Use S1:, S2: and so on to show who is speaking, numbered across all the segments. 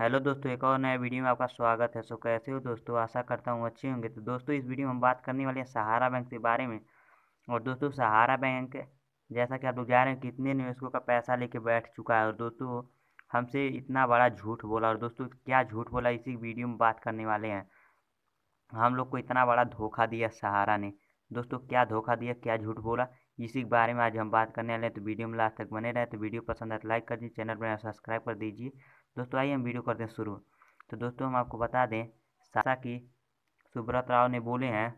S1: hello दोस्तों एक और नया वीडियो में आपका स्वागत है सो कैसे हो दोस्तों आशा करता हूँ अच्छे होंगे तो दोस्तों इस वीडियो में हम बात करने वाले हैं सहारा बैंक के बारे में और दोस्तों सहारा बैंक जैसा कि आप लोग जा रहे हैं कितने निवेशकों का पैसा लेके बैठ चुका है और दोस्तों हमसे इतना बड़ा झूठ बोला और दोस्तों क्या झूठ बोला इसी वीडियो में बात करने वाले हैं हम लोग को इतना बड़ा धोखा दिया सहारा ने दोस्तों क्या धोखा दिया क्या झूठ बोला इसी के बारे में आज हम बात करने वाले हैं तो वीडियो में लास्ट तक बने रहे तो वीडियो पसंद आए तो लाइक कर दीजिए चैनल पर सब्सक्राइब कर दीजिए दोस्तों आइए हम वीडियो करते हैं शुरू तो दोस्तों हम आपको बता दें सासा की सुब्रत राव ने बोले हैं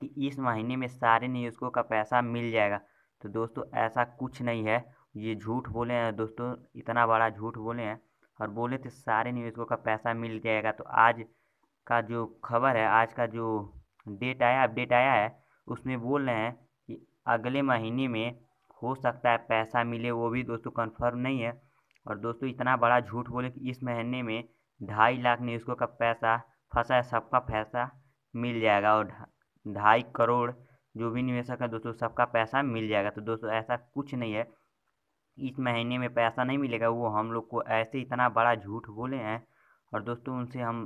S1: कि इस महीने में सारे नियोजकों का पैसा मिल जाएगा तो दोस्तों ऐसा कुछ नहीं है ये झूठ बोले हैं दोस्तों इतना बड़ा झूठ बोले हैं और बोले थे सारे नियोजकों का पैसा मिल जाएगा तो आज का जो खबर है आज का जो डेट आया अपडेट आया है उसमें बोल रहे हैं अगले महीने में हो सकता है पैसा मिले वो भी दोस्तों कंफर्म नहीं है और दोस्तों इतना बड़ा झूठ बोले कि इस महीने में ढाई लाख निवेशकों का पैसा फंसा है सबका पैसा मिल जाएगा और ढाई करोड़ जो भी निवेशक है दोस्तों सबका पैसा मिल जाएगा तो दोस्तों ऐसा कुछ नहीं है इस महीने में पैसा नहीं मिलेगा वो हम लोग को ऐसे इतना बड़ा झूठ बोले हैं और दोस्तों उनसे हम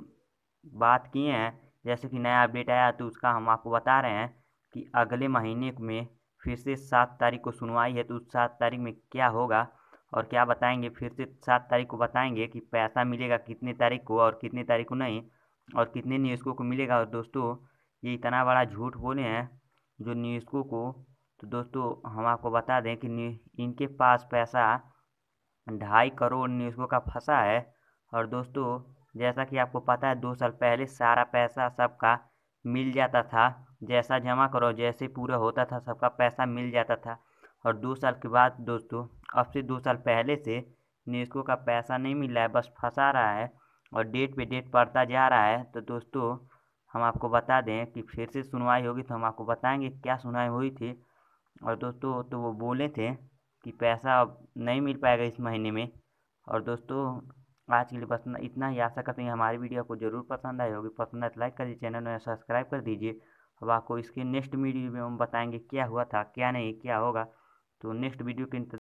S1: बात किए हैं जैसे कि नया अपडेट आया तो उसका हम आपको बता रहे हैं कि अगले महीने में फिर से सात तारीख को सुनवाई है तो उस सात तारीख में क्या होगा और क्या बताएंगे फिर से सात तारीख को बताएंगे कि पैसा मिलेगा कितने तारीख को और कितने तारीख को नहीं और कितने निवेशकों को मिलेगा और दोस्तों ये इतना बड़ा झूठ बोले हैं जो निवेशकों को तो दोस्तों हम आपको बता दें कि इनके पास पैसा ढाई करोड़ निवेशकों का फंसा है और दोस्तों जैसा कि आपको पता है दो साल पहले सारा पैसा सबका मिल जाता था जैसा जमा करो जैसे पूरा होता था सबका पैसा मिल जाता था और दो साल के बाद दोस्तों अब से दो साल पहले से निवेशकों का पैसा नहीं मिला है बस फंसा रहा है और डेट पे डेट पड़ता जा रहा है तो दोस्तों हम आपको बता दें कि फिर से सुनवाई होगी तो हम आपको बताएंगे क्या सुनवाई हुई थी और दोस्तों तो वो बोले थे कि पैसा अब नहीं मिल पाएगा इस महीने में और दोस्तों आज के लिए बस इतना ही आशा करते हैं हमारी वीडियो को जरूर पसंद आई होगी पसंद आए तो लाइक कर दीजिए चैनल में सब्सक्राइब कर दीजिए अब आपको इसके नेक्स्ट वीडियो में हम बताएंगे क्या हुआ था क्या नहीं क्या होगा तो नेक्स्ट वीडियो के